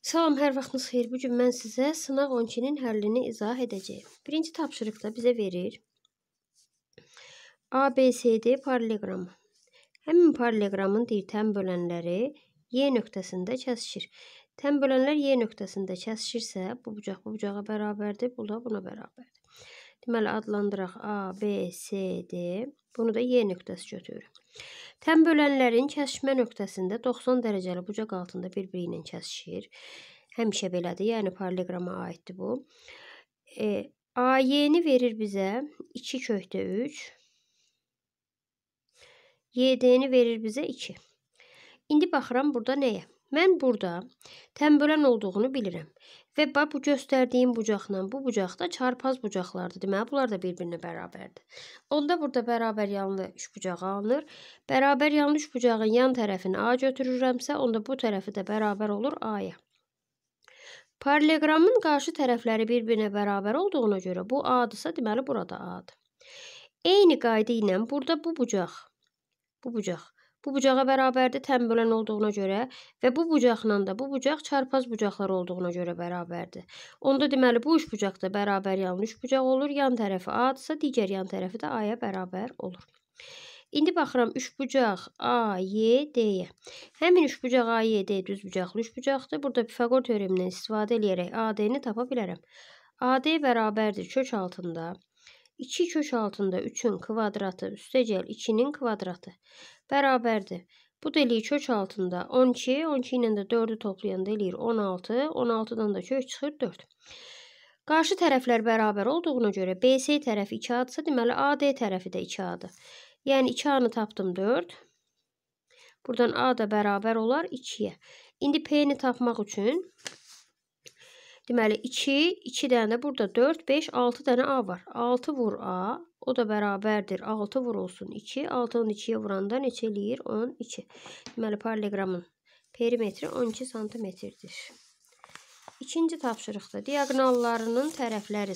Salam, hər vaxtınız xeyir. Bu gün mən sizə sınaq 12-nin həllini izah edəcəyəm. Birinci tapşırıqda bizə verir ABCD paralleqramı. Həmin paralleqramın tən bölənləri Y nöqtəsində kəsişir. Tən bölənlər Y nöqtəsində kəsişirsə, bu bucaq bu bucağa bərabərdir, bu da buna bərabərdir. Deməli adlandıraq ABCD. Bunu da Y nöqtəsi götürürük. Tən bölənlərin kəsişmə nöqtəsində 90 dərəcəli bucaq altında bir-biri ilə kəsişir. Həmişə belədir, yəni paraleqrama aiddir bu. E, AY-ni verir bizə 2 köhtə 3. YD-ni verir bizə 2. İndi baxıram burada nəyə? Mən burada tənbələn olduğunu bilirəm. Və bax bu göstərdiyim bucaqla bu bucaq da çarpaz bucaqlardır. Deməli bunlar da bir-birinə bərabərdir. Onda burada bərabər yanlı üçbucağı alınır. Bərabər yanlı üçbucağın yan tərəfini A götürürəmsə, onda bu tərəfi də bərabər olur A-ya. Paraleqramın qarşı tərəfləri bir-birinə bərabər olduğuna görə bu A-dırsa, deməli burada A-dır. Eyni qayda ilə burada bu bucaq, bu bucaq bu bucağa bərabərdir tənbölən olduğuna görə və bu bucaqla da bu bucaq çarpaz bucaqlar olduğuna görə bərabərdir. Onda deməli bu üç bucaq da bərabər yanlı üç bucaq olur. Yan tərəfi A-dsa, digər yan tərəfi də A-ya bərabər olur. İndi baxıram üçbucaq AYD-yə. Həmin üçbucaq AYD düz bucaqlı üçbucaqdır. Burada Pifaqor teoremindən istifadə edərək AD-ni tapa bilərəm. AD bərabərdir kök altında 2 kök altında 3-ün kvadratı üstəgəl 2-nin kvadratı bərabərdir. Bu da eləyir kök altında 12, 12 ilə də 4-ü toplayanda eləyir 16, 16-dan da kök çıxır 4. Qarşı tərəflər bərabər olduğuna görə BC tərəfi 2 adsa, deməli AD tərəfi də 2 adı. Yəni 2 anı tapdım 4. Buradan A da bərabər olar 2-yə. İndi P-ni tapmaq üçün Deməli 2, 2 dənə də burada 4, 5, 6 dənə A var. 6 vur A, o da bərabərdir. 6 vurulsun 2, 6-nın 2-yə vuranda neçə eləyir? 12. Deməli paraleqramın perimetri 12 santimetrdir. İkinci tapşırıqda diaqnallarının tərəfləri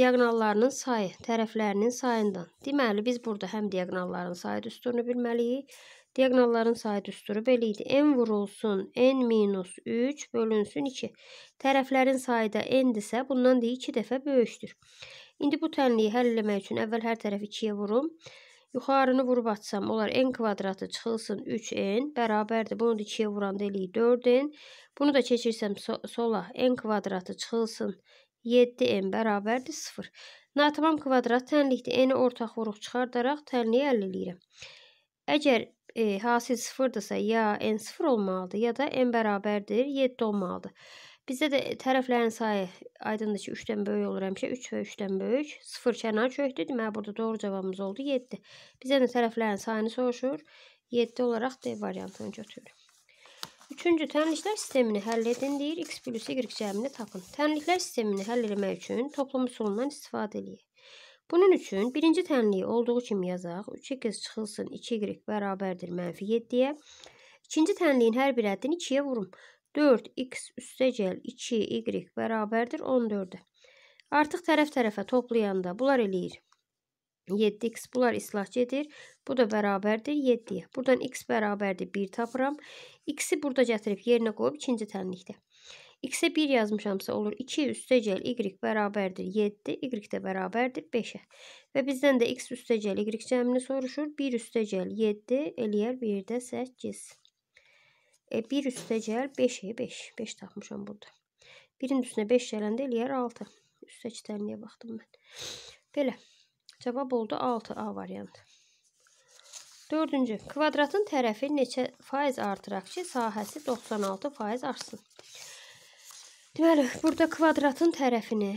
diaqnallarının sayı tərəflərinin sayından. Deməli biz burada həm diaqnalların sayı düsturunu bilməliyik, Diagonalların sayı düsturu belə idi. N vurulsun, N minus 3 bölünsün 2. Tərəflərin sayı da N-dirsə, bundan da 2 dəfə böyükdür. İndi bu tənliyi həll eləmək üçün əvvəl hər tərəf 2-yə vurum. Yuxarını vurub atsam, olar n kvadratı çıxılsın 3n, bərabərdir. Bunu da 2-yə vuranda eləyir 4n. Bunu da keçirsəm so sola, n kvadratı çıxılsın 7n, bərabərdir 0. Natamam kvadrat tənlikdir. n-i ortaq vuruq çıxardaraq tənliyi əll eləyirəm. Əgər e, hasil sıfırdırsa ya n sıfır olmalıdır ya da n bərabərdir 7 olmalıdır. Bizdə də tərəflərin sayı aydındır ki 3-dən böyük olur həmişə 3 və 3-dən böyük. 0 kənar kökdür. Deməli burada doğru cavabımız oldu 7. Bizə də tərəflərin sayını soruşur. 7 olaraq D variantını götürürük. Üçüncü, tənliklər sistemini həll edin deyir. X plus Y cəmini tapın. Tənliklər sistemini həll etmək üçün toplamış solunan istifadə edin. Bunun üçün birinci tənliyi olduğu kimi yazaq. 3x çıxılsın 2y bərabərdir mənfi 7-yə. İkinci tənliyin hər bir həddini 2-yə vurum. 4x üstəcəl 2y bərabərdir 14-ə. Artıq tərəf-tərəfə toplayanda bunlar eləyir. 7x bunlar islahçı edir. Bu da bərabərdir 7-yə. Buradan x bərabərdir 1 tapıram. x-i burada gətirib yerinə qoyub ikinci tənlikdə. X-ə 1 yazmışamsa olur 2 üstəcəl y bərabərdir 7, y də bərabərdir 5-ə. Və bizdən də x üstəcəl y cəmini soruşur. 1 üstəcəl 7 eləyər 1-də 8. E, 1 üstəcəl 5-ə 5. 5 taxmışam burada. 1-in üstünə 5 gələndə eləyər 6. Üstə 2 tənliyə baxdım mən. Belə. Cavab oldu 6A variantı. Dördüncü, kvadratın tərəfi neçə faiz artıraq ki, sahəsi 96 faiz artsın. Deməli, burada kvadratın tərəfini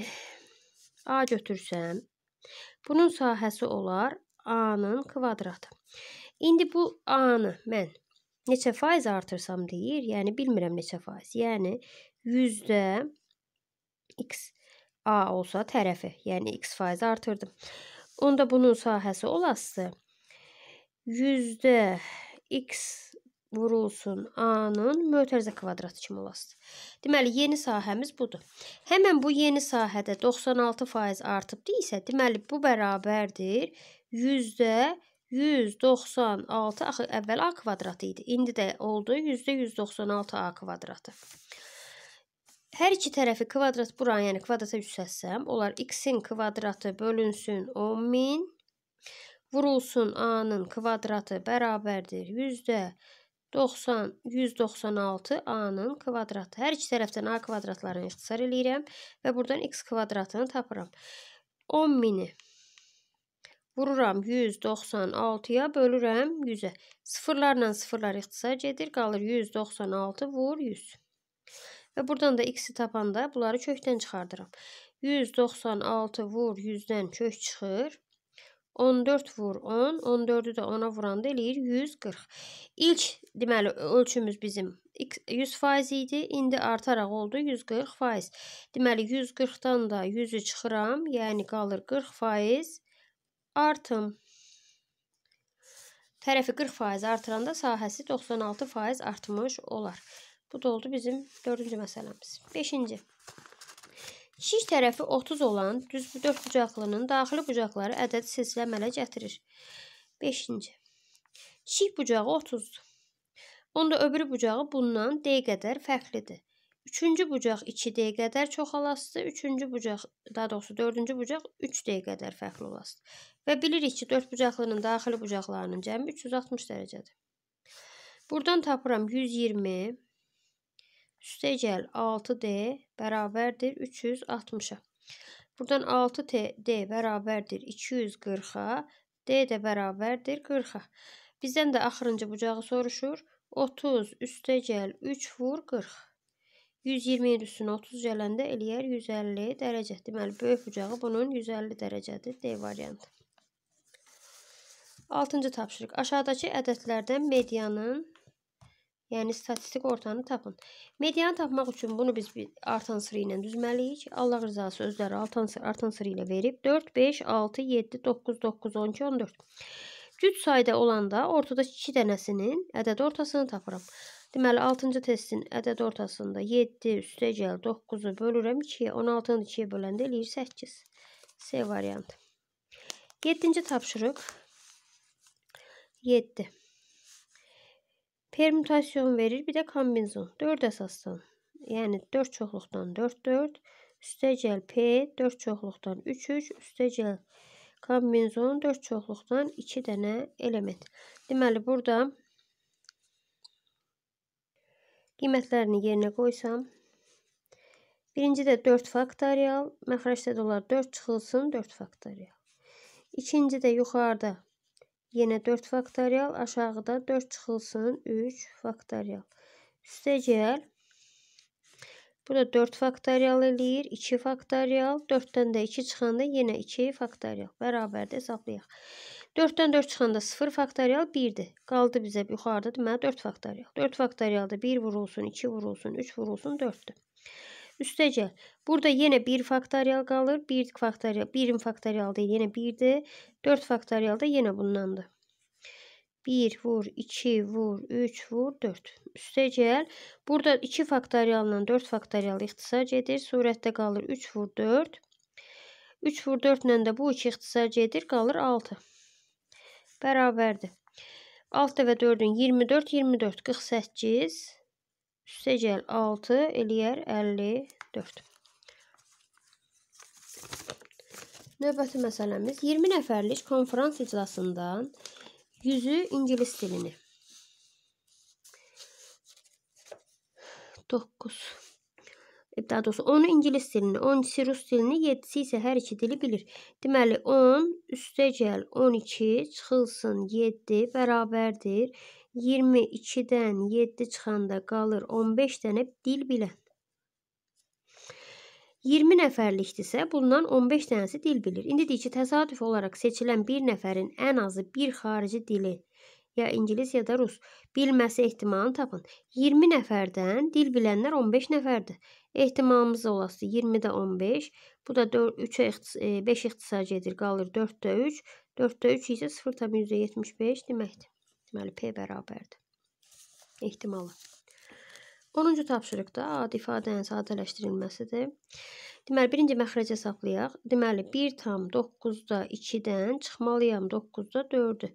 A götürsəm, bunun sahəsi olar A-nın kvadratı. İndi bu A-nı mən neçə faiz artırsam deyir, yəni bilmirəm neçə faiz. Yəni 100-də x a olsa tərəfi, yəni x faiz artırdım. Onda bunun sahəsi olası 100-də x vurulsun A-nın mötərizə kvadratçımı olasıdır. Deməli, yeni sahəmiz budur. Həmən bu yeni sahədə 96% artıbdır isə, deməli, bu bərabərdir %196, axı əvvəl A kvadratı idi, indi də oldu %196 A kvadratı. Hər iki tərəfi kvadrat buranı, yəni kvadrata yüksətsəm, onlar x-in kvadratı bölünsün 10.000, vurulsun A-nın kvadratı bərabərdir %196. 90, 196 A-nın kvadratı. Hər iki tərəfdən A kvadratlarını ixtisar eləyirəm və buradan X kvadratını tapıram. 10 mini vururam 196-ya, bölürəm 100-ə. Sıfırlarla sıfırlar ixtisar gedir, qalır 196 vur 100. Və buradan da x-i tapanda bunları kökdən çıxardıram. 196 vur 100-dən kök çıxır. 14 vur 10, 14-ü də 10-a vuranda eləyir 140. İlk deməli ölçümüz bizim 100% idi. İndi artaraq oldu 140%. Deməli 140-dan da 100-ü çıxıram, yəni qalır 40% artım. Tərəfi 40% artıranda sahəsi 96% artmış olar. Bu da oldu bizim 4-cü məsələmiz. 5-ci Şiş tərəfi 30 olan düz dörd bucaqlının daxili bucaqları ədədi silsilə əmələ gətirir. 5-ci. Şiş bucağı 30-dur. Onda öbür bucağı bundan D qədər fərqlidir. Üçüncü bucaq 2D qədər çoxalasıdır. Üçüncü bucaq, daha doğrusu dördüncü bucaq 3D qədər fərqli olasıdır. Və bilirik ki, dörd bucaqlının daxili bucaqlarının cəmi 360 dərəcədir. Buradan tapıram 120 üstə gəl 6D bərabərdir 360-a. Buradan 6D bərabərdir 240-a, D də bərabərdir 40-a. Bizdən də axırıncı bucağı soruşur. 30 üstə gəl 3 vur 40. 120-nin üstünə 30 gələndə eləyər 150 dərəcə. Deməli, böyük bucağı bunun 150 dərəcədir D variantı. 6-cı tapşırıq. Aşağıdakı ədədlərdən medianın Yəni statistik ortanı tapın. Medianı tapmaq üçün bunu biz artan sıra ilə düzməliyik. Allah rızası özləri artan, artan sıra ilə verib 4, 5, 6, 7, 9, 9, 12, 14. Cüt sayda olanda ortada 2 dənəsinin ədəd ortasını tapıram. Deməli 6-cı testin ədəd ortasında 7 üstə gəl 9-u bölürəm 2-yə, 16-nı 2-yə böləndə eləyir 8. C variantı. 7-ci tapşırıq 7. Permütasyon verir. Bir də kombinzon. 4 əsasdan. Yəni 4 çoxluqdan 4 4. Üstəgəl P 4 çoxluqdan 3 3. Üstəgəl kombinzon 4 çoxluqdan 2 dənə element. Deməli burada qiymətlərini yerinə qoysam Birincidə 4 faktorial, məxrəcdə də olar 4 çıxılsın, 4 faktorial. İkincidə yuxarıda Yenə 4 faktorial aşağıda 4 çıxılsın 3 faktorial. Üstə gəl. Burada 4 faktorial eləyir. 2 faktorial. 4-dən də 2 çıxanda yenə 2 faktorial. Bərabərdə hesablayaq. 4-dən 4 çıxanda 0 faktorial 1-dir. Qaldı bizə yuxarıda deməli 4 faktorial. 4 faktorialda 1 vurulsun, 2 vurulsun, 3 vurulsun, 4-dür. Üstəcə, burada yenə 1 faktorial qalır. 1 faktorial, 1-in faktorialda yenə 1-dir. 4 faktorialda yenə bundandır. 1 vur, 2 vur, 3 vur, 4. Üstəcəl, burada 2 faktorialla 4 faktorial ixtisar gedir. Surətdə qalır 3 vur, 4. 3 vur, 4 ilə də bu 2 ixtisar gedir, qalır 6. Bərabərdir. 6 və 4-ün 24, 24, 48. Üstə gəl 6 eləyər 54. Növbəti məsələmiz 20 nəfərlik konfrans iclasından 100-ü ingilis dilini. 9 e, daha doğrusu 10 ingilis dilini, 12-si rus dilini, 7-si isə hər iki dili bilir. Deməli 10 üstə gəl 12 çıxılsın 7 bərabərdir 22-dən 7 çıxanda qalır 15 dənə dil bilən. 20 nəfərlikdirsə, bundan 15 dənəsi dil bilir. İndi deyir ki, təsadüf olaraq seçilən bir nəfərin ən azı bir xarici dili ya ingilis ya da rus bilməsi ehtimalını tapın. 20 nəfərdən dil bilənlər 15 nəfərdir. Ehtimalımız olası 20-də 15, bu da 4 3-ə ixtis 5 e, ixtisar gedir, qalır 4-də 3. 4-də 3 isə 0.75 deməkdir. Deməli, P bərabərdir. Ehtimalı. 10-cu tapşırıqda adi ifadənin sadələşdirilməsidir. Deməli, birinci məxrəcə hesablayaq. Deməli, 1,9-da 2-dən çıxmalıyam 9-da 4-ü.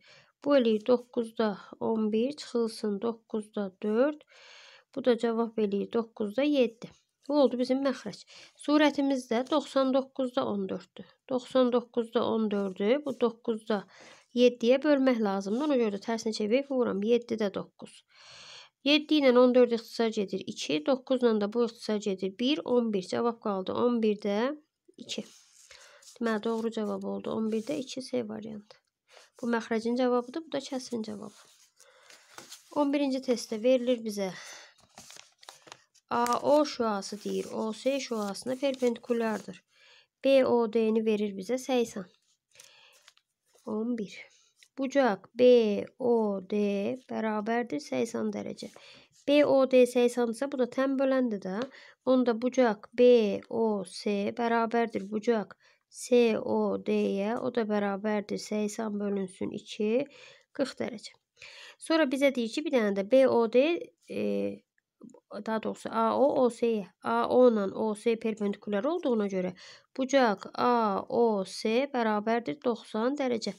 Bu eləyir 9-da 11, çıxılsın 9-da 4. Bu da cavab eləyir 9-da 7. Bu oldu bizim məxrəc. Surətimiz də 99-da 14-dür. 99-da 14-ü, bu 9-da 7-yə bölmək lazımdır. Ona görə də tərsini çevirib vururam. 7 də 9. 7 ilə 14 ixtisar gedir 2, 9 ilə də bu ixtisar gedir 1, 11 cavab qaldı. 11-də 2. Deməli doğru cavab oldu. 11-də 2 C variantı. Bu məxrəcin cavabıdır, bu da kəsrin cavabı. 11-ci testdə verilir bizə AO şüası deyir. OC şüasına perpendikulyardır. BOD-ni verir bizə 80. 11. Bucak B O D beraberdir 80 derece. B O D 80 ise bu da tən böləndi də. Onda B O bərabərdir bucaq Bucak C O o da bərabərdir 80 bölünsün 2 40 derece. Sonra bizə deyir ki, bir dənə də BOD e, daha doğrusu AO OS'ye AO ile OS perpendikulyar olduğuna görə bucaq AOS bərabərdir 90 dərəcə.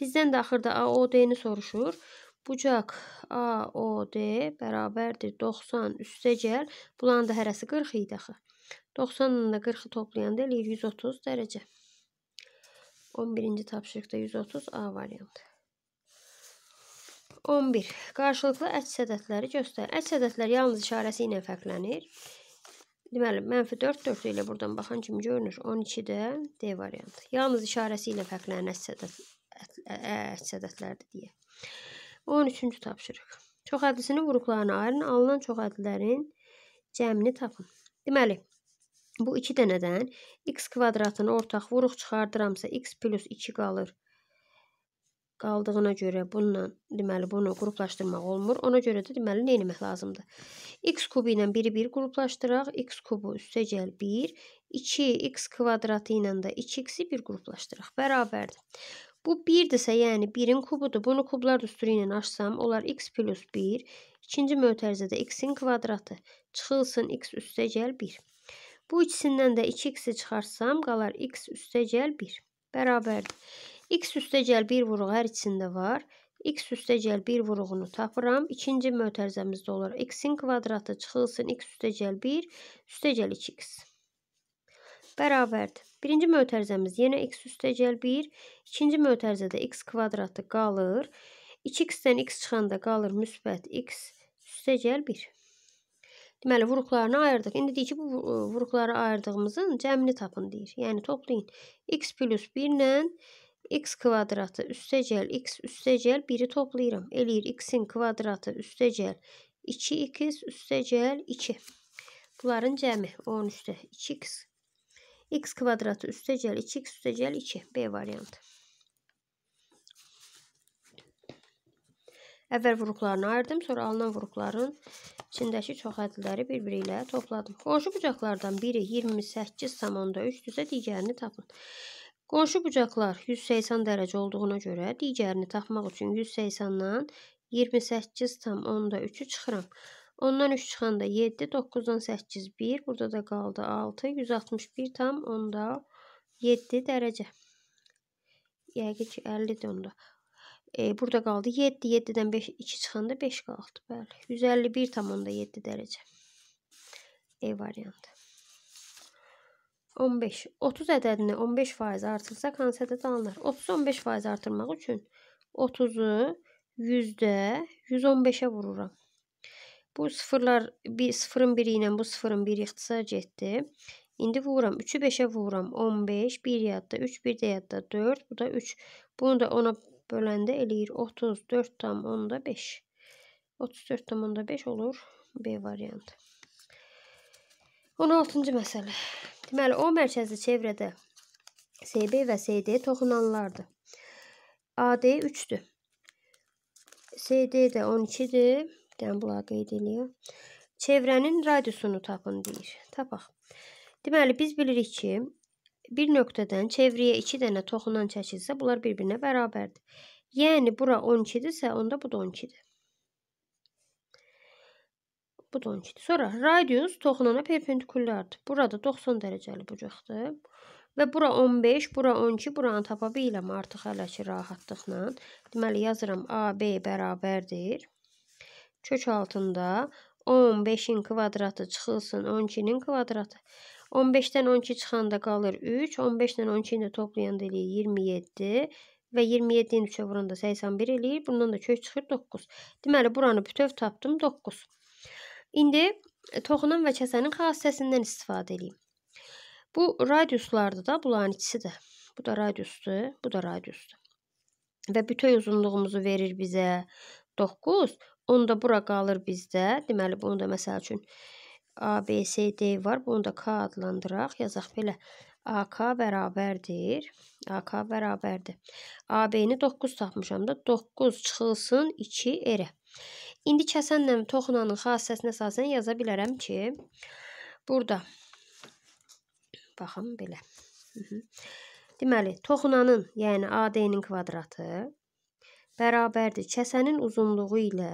Bizdən də axırda AOD-ni soruşur. Bucaq AOD bərabərdir 90 üstə gəl. Bulanın da hərəsi 40 idi axı. 90 ilə 40-ı toplayanda eləyir 130 dərəcə. 11-ci tapşırıqda 130 A variantı. 11. Qarşılıqlı əks ədədləri göstər. Əks ədədlər yalnız işarəsi ilə fərqlənir. Deməli, mənfi 4 4 ilə buradan baxan kimi görünür. 12 də D variantı. Yalnız işarəsi ilə fərqlənən əks ədəd əks ədədlərdir deyə. 13-cü tapşırıq. Çox ədlisinin vuruqlarını ayırın, alınan çox ədlilərin cəmini tapın. Deməli, bu 2 dənədən x kvadratını ortaq vuruq çıxardıramsa x plus 2 qalır qaldığına görə bununla, deməli, bunu qruplaşdırmaq olmur. Ona görə də deməli nə etmək lazımdır? x kubu ilə biri bir qruplaşdıraq. x kubu üstə gəl 1, 2x kvadratı ilə də 2x-i bir qruplaşdıraq. Bərabərdir. Bu 1-dirsə, yəni 1-in kubudur. Bunu kublar düsturu ilə açsam, olar x plus 1. İkinci mötərizədə x-in kvadratı. Çıxılsın x üstə gəl 1. Bu ikisindən də 2x-i çıxarsam, qalar x üstə gəl 1. Bərabərdir. X üstə gəl 1 vuruğu hər ikisində var. X üstə gəl 1 vuruğunu tapıram. İkinci mötərizəmizdə olur. X-in kvadratı çıxılsın. X üstə gəl 1, üstə gəl 2x. Bərabərdir. Birinci mötərizəmiz yenə x üstə gəl 1. İkinci mötərizədə x kvadratı qalır. 2x-dən x çıxanda qalır müsbət x üstə gəl 1. Deməli, vuruqlarını ayırdıq. İndi deyir ki, bu vuruqları ayırdığımızın cəmini tapın deyir. Yəni, toplayın. x plus 1 ilə x kvadratı üstəgəl x üstəgəl 1-i toplayıram. Eləyir x-in kvadratı üstəgəl 2x üstəgəl 2. Bunların cəmi 13-də 2x. x kvadratı üstəgəl 2x üstəgəl 2. B variantı. Əvvəl vuruqlarını ayırdım, sonra alınan vuruqların içindəki çox ədlləri bir-biri ilə topladım. Qonşu bucaqlardan biri 28,3-dürsə digərini tapın. Qonşu bucaqlar 180 dərəcə olduğuna görə digərini tapmaq üçün 180-dan 28,3-ü çıxıram. Ondan 3 çıxanda 7, 9-dan 8, 1. Burada da qaldı 6, 161 tam onda 7 dərəcə. Yəqin ki, 50-dir onda. E, burada qaldı 7, 7-dən 5, 2 çıxanda 5 qaldı. Bəli, 151 tam onda 7 dərəcə. E variantı. 15. 30 ədədini 15% artırsa hansı ədəd alınır? 30-15% artırmaq üçün 30-u yüzdə 115-ə vururam. Bu sıfırlar bir sıfırın biri ilə bu sıfırın biri ixtisac etdi. İndi vururam 3-ü 5-ə vururam 15, 1 yadda 3, 1 də yadda 4, bu da 3. Bunu da 10-a böləndə eləyir 34 tam 10-da 5. 34 tam 10-da 5 olur B variantı. 16-cı məsələ. Deməli, O mərkəzli çevrədə SB və SD toxunanlardır. AD 3-dür. SD də 12-dir. Dən bula qeyd eləyək. Çevrənin radiusunu tapın deyir. Tapaq. Deməli, biz bilirik ki, bir nöqtədən çevrəyə 2 dənə toxunan çəkilsə, bunlar bir-birinə bərabərdir. Yəni, bura 12-dirsə, onda bu da 12-dir. Bu da 12-dir. Sonra radius toxunana perpendikulyardır. Burada 90 dərəcəli bucaqdır. Və bura 15, bura 12, buranı tapa biləm artıq hələ ki rahatlıqla. Deməli yazıram AB bərabərdir. Kök altında 15-in kvadratı çıxılsın 12-nin kvadratı. 15-dən 12 çıxanda qalır 3, 15-dən 12-ni də toplayanda eləyir 27 və 27-nin 3-ə vuranda 81 eləyir. Bundan da kök çıxır 9. Deməli buranı bütöv tapdım 9. İndi e, toxunun və kəsənin xassəsindən istifadə edeyim. Bu radiuslardır da, bunların ikisidir. Bu da radiusdur, bu da radiusdur. Və bütöy uzunluğumuzu verir bizə 9. Onu da bura qalır bizdə. Deməli, bunu da məsəl üçün A, B, C, D var. Bunu da K adlandıraq. Yazaq belə. AK bərabərdir. AK bərabərdir. AB-ni 9 tapmışam da 9 çıxılsın 2 erə. İndi kəsənlə toxunanın xassəsinə əsasən yaza bilərəm ki, burada baxın belə. Hı -hı. Deməli, toxunanın, yəni AD-nin kvadratı bərabərdir kəsənin uzunluğu ilə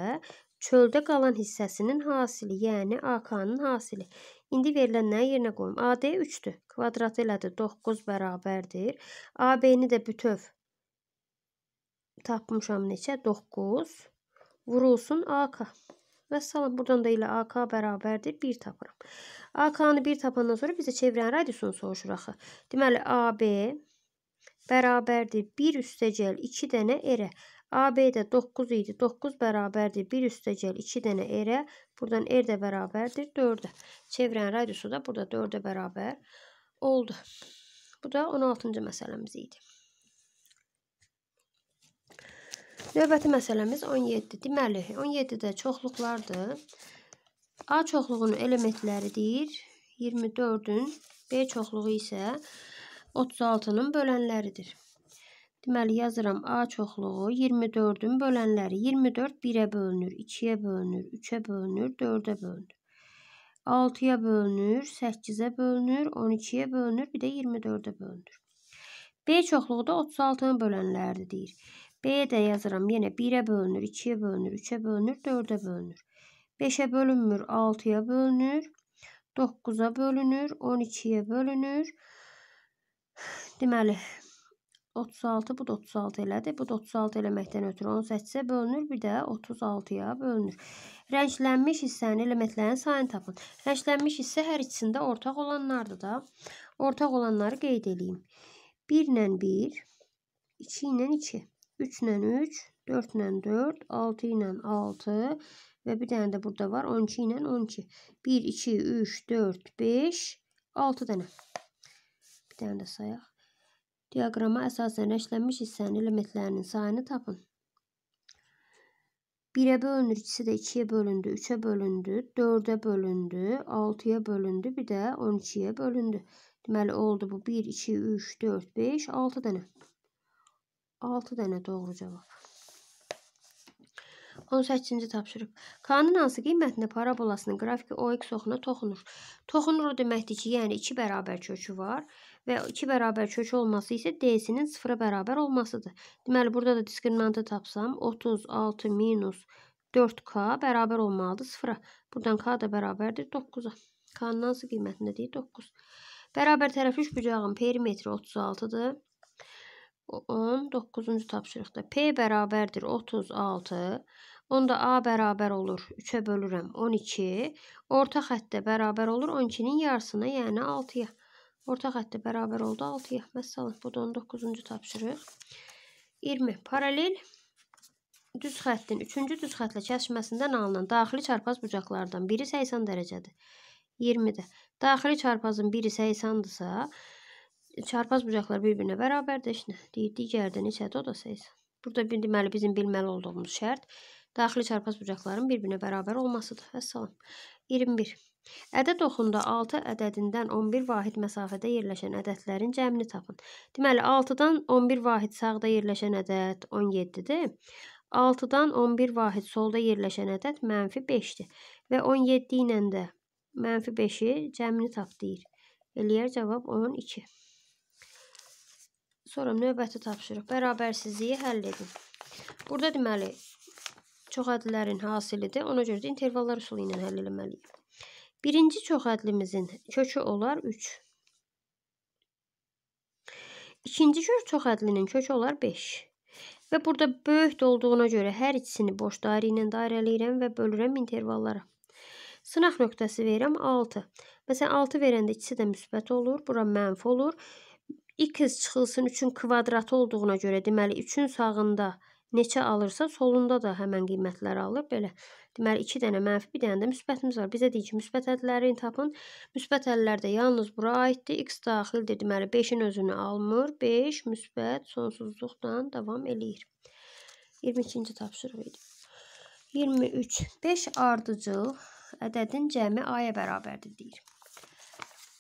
çöldə qalan hissəsinin hasili, yəni AK-nın hasili. İndi verilən nə yerinə qoyum? AD 3-dür. Kvadratı elədir. 9 bərabərdir. AB-ni də bütöv tapmışam neçə? 9 vurulsun AK. Və salam buradan da elə AK bərabərdir 1 tapıram. AK-nı 1 tapandan sonra bizə çevirən radiusunu soruşur axı. Deməli AB bərabərdir 1 üstəgəl 2 dənə erə. AB də 9 idi. 9 bərabərdir 1 üstəgəl 2 dənə erə. Buradan er də bərabərdir 4-ə. Çevirən radiusu da burada 4-ə bərabər oldu. Bu da 16-cı məsələmiz idi. Növbəti məsələmiz 17. Deməli, 17-də çoxluqlardır. A çoxluğunun elementləridir. 24-ün B çoxluğu isə 36-nın bölənləridir. Deməli, yazıram A çoxluğu 24-ün bölənləri. 24 1-ə bölünür, 2-yə bölünür, 3-ə bölünür, 4-ə bölünür. 6-ya bölünür, 8-ə bölünür, 12-yə bölünür, bir də 24-ə bölünür. B çoxluğu da 36-nın bölənləridir deyir. B'ye de yazıram. Yenə 1-ə bölünür, 2-yə bölünür, 3-ə bölünür, 4-ə bölünür. 5-ə bölünmür, 6-ya bölünür. 9-a bölünür, 12-yə bölünür. Deməli 36, bu da 36 elədi. Bu da 36 eləməkdən ötürü 18-ə bölünür, bir də 36-ya bölünür. Rənglənmiş hissənin elementlərinin sayını tapın. Rənglənmiş hissə hər ikisində ortaq olanlardır da. Ortaq olanları qeyd edeyim. 1 ilə 1, 2 ilə 2. 3 ile 3, 4 ile 4, 6 ile 6 ve bir tane de burada var. 12 ile 12. 1, 2, 3, 4, 5, 6 tane. Bir tane de sayaq. Diaqrama esasen rəşlənmiş hissənin elementlərinin sayını tapın. 1'e bölünür, ikisi de 2'ye bölündü, 3'e bölündü, 4'e bölündü, 6'ya bölündü, bir de 12'ye bölündü. Deməli oldu bu 1, 2, 3, 4, 5, 6 tane. 6 dənə doğru cavab. 18-ci tapşırıq. K-nın hansı qiymətində parabolasının qrafiki OX oxuna toxunur? Toxunur o deməkdir ki, yəni 2 bərabər kökü var və 2 bərabər kökü olması isə D-sinin 0-a bərabər olmasıdır. Deməli, burada da diskriminantı tapsam, 36 minus 4K bərabər olmalıdır 0-a. Buradan K da bərabərdir 9-a. K-nın hansı qiymətindədir? 9. Bərabər tərəfli üç bucağın perimetri 36-dır. 9-cu tapşırıqda P bərabərdir 36. Onda A bərabər olur 3-ə bölürəm 12. Orta xəttə bərabər olur 12-nin yarısına, yəni 6-ya. Orta xəttə bərabər oldu 6-ya. Məsələn, bu da 19-cu tapşırıq. 20. Paralel düz xəttin 3-cü düz xəttlə kəsişməsindən alınan daxili çarpaz bucaqlardan biri 80 dərəcədir. 20-də. Daxili çarpazın biri 80-dırsa, çarpaz bucaqlar bir-birinə bərabərdir. Deyir, digərdən isə o da 80. Burada bir deməli bizim bilməli olduğumuz şərt daxili çarpaz bucaqların bir-birinə bərabər olmasıdır. Vəssalam. 21. Ədəd oxunda 6 ədədindən 11 vahid məsafədə yerləşən ədədlərin cəmini tapın. Deməli 6-dan 11 vahid sağda yerləşən ədəd 17-dir. 6-dan 11 vahid solda yerləşən ədəd mənfi 5-dir. Və 17 ilə də mənfi 5-i cəmini tap deyir. Eləyər cavab 12. Sonra növbəti tapşırıq bərabərsizliyi həll edin. Burada deməli çox ədlərin hasilidir. Ona görə də intervallar üsulu ilə həll etməliyik. Birinci çox ədlimizin kökü olar 3. İkinci çox ədlinin kökü olar 5. Və burada böyük olduğuna görə hər ikisini boş dairə ilə dairələyirəm və bölürəm intervallara. Sınaq nöqtəsi verirəm 6. Məsələn 6 verəndə ikisi də müsbət olur, bura mənfi olur. İlk kez çıxılsın üçün kvadratı olduğuna görə deməli 3-ün sağında neçə alırsa solunda da həmən qiymətləri alır. Belə deməli 2 dənə mənfi, 1 dənə də müsbətimiz var. Bizə deyir ki, müsbət ədlərini tapın. Müsbət ədlər də yalnız bura aiddir. X daxildir. Deməli 5-in özünü almır. 5 müsbət sonsuzluqdan davam eləyir. 22-ci tapşırıq idi. 23. 5 ardıcıl ədədin cəmi a-ya bərabərdir deyir.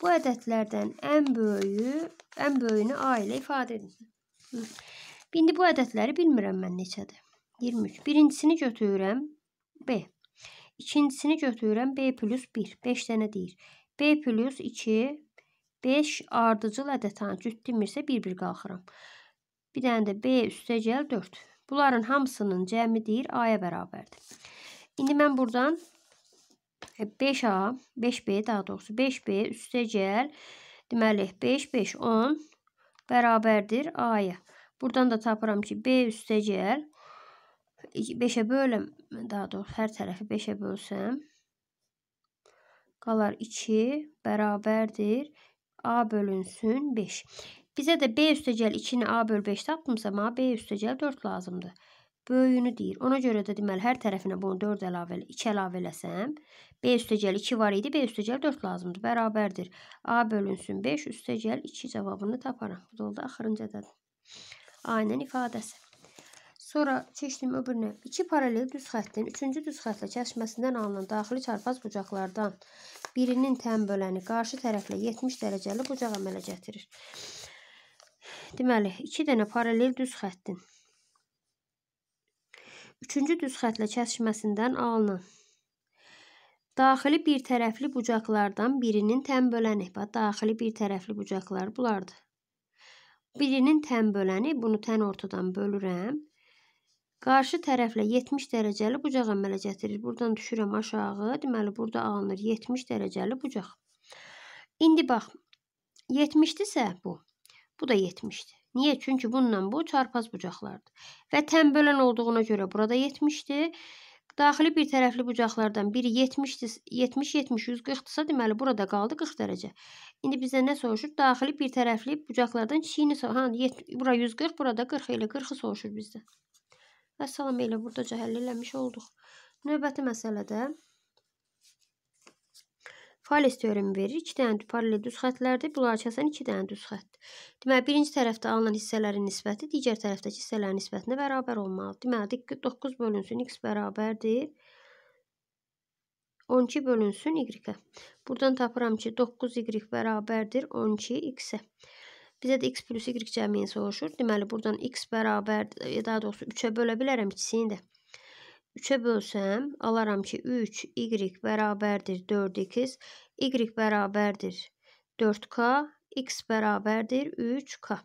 Bu ədədlərdən ən böyüyü, ən böyüyünü A ilə ifadə edin. İndi bu ədədləri bilmirəm mən neçədir. 23. Birincisini götürürəm B. İkincisini götürürəm B plus 1. 5 dənə deyir. B plus 2, 5 ardıcıl ədədəni cütdümirsə 1-1 qalxıram. Bir dənə də B üstə gəl 4. Bunların hamısının cəmi deyir A-ya bərabərdir. İndi mən buradan 5A, e, 5B daha doğrusu 5B üstəcəl deməli 5 5 10 bərabərdir A-ya. Buradan da tapıram ki B üstəcəl 5-ə böləm, daha doğrusu her tarafı 5-ə bölsəm qalar 2 bərabərdir A bölünsün 5. Bizə də B üstəcəl 2-ni A böl 5 tapmırsam ama B üstəcəl 4 lazımdır. böyüyünü deyir. Ona görə də deməli hər tərəfinə bunu 4 əlavə 2 əlavə eləsəm, B üstəgəl 2 var idi, B üstəgəl 4 lazımdır. Bərabərdir. A bölünsün 5 üstəgəl 2 cavabını taparam. Bu da oldu axırıncı ədəd. Aynen ifadəsi. Sonra keçdim öbürünə. İki paralel düz xəttin üçüncü düz xəttlə kəsişməsindən alınan daxili çarpaz bucaqlardan birinin tən böləni qarşı tərəflə 70 dərəcəli bucaq əmələ gətirir. Deməli, iki dənə paralel düz xəttin üçüncü düz xətlə kəsişməsindən alınan daxili bir tərəfli bucaqlardan birinin tən böləni və daxili bir tərəfli bucaqlar bulardır. Birinin tən böləni, bunu tən ortadan bölürəm. Qarşı tərəflə 70 dərəcəli bucaq əmələ gətirir. Buradan düşürəm aşağı. Deməli, burada alınır 70 dərəcəli bucaq. İndi bax, 70-dirsə bu, bu da 70-dir. Niyə? Çünki bununla bu çarpaz bucaqlardır. Və tənbələn olduğuna görə burada 70-dir. Daxili bir tərəfli bucaqlardan biri 70-dir, 70-70-140-dırsa, deməli burada qaldı 40 dərəcə. İndi bizə nə soruşur? Daxili bir tərəfli bucaqlardan ikini soruşur. Ha, 70, bura 140, burada 40 elə 40-ı soruşur bizdə. Və salam elə burdaca həll eləmiş olduq. Növbəti məsələdə Fales teoremi verir. 2 dənə paralel düz xətlərdir. Bunlar kəsən 2 dənə düz xəttdir. Deməli, birinci tərəfdə alınan hissələrin nisbəti digər tərəfdəki hissələrin nisbətinə bərabər olmalıdır. Deməli, 9 bölünsün x bərabərdir 12 bölünsün y-ə. Buradan tapıram ki, 9y bərabərdir 12x-ə. Bizə də x plus y cəmiyyəni soruşur. Deməli, buradan x bərabər, e, daha doğrusu 3-ə bölə bilərəm ikisini də. 3'e bölsem alaram ki 3 y bərabərdir 4x. y bərabərdir 4k. x bərabərdir 3k.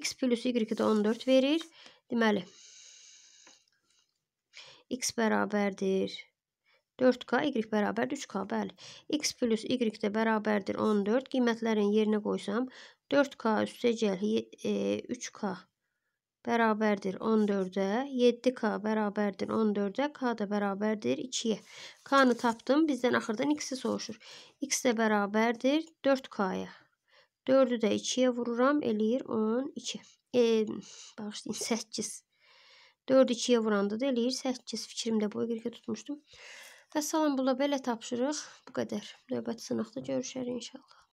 x plus y de 14 verir. Deməli x bərabərdir 4k, y bərabərdir 3k, bəli. x plus y de bərabərdir 14. Qiymətlərin yerine koysam 4k üstə gəl 3k bərabərdir 14-ə. 7K bərabərdir 14-ə. K da bərabərdir 2-yə. K-nı tapdım. Bizdən axırdan X-i soruşur. X də bərabərdir 4K-ya. 4-ü də 2-yə vururam. Eləyir 12. E, bağışlayın 8. 4-ü 2-yə vuranda da eləyir 8. Fikrimdə bu qirkə tutmuşdum. Və salam bula belə tapşırıq. Bu qədər. Növbəti sınaqda görüşərik inşallah.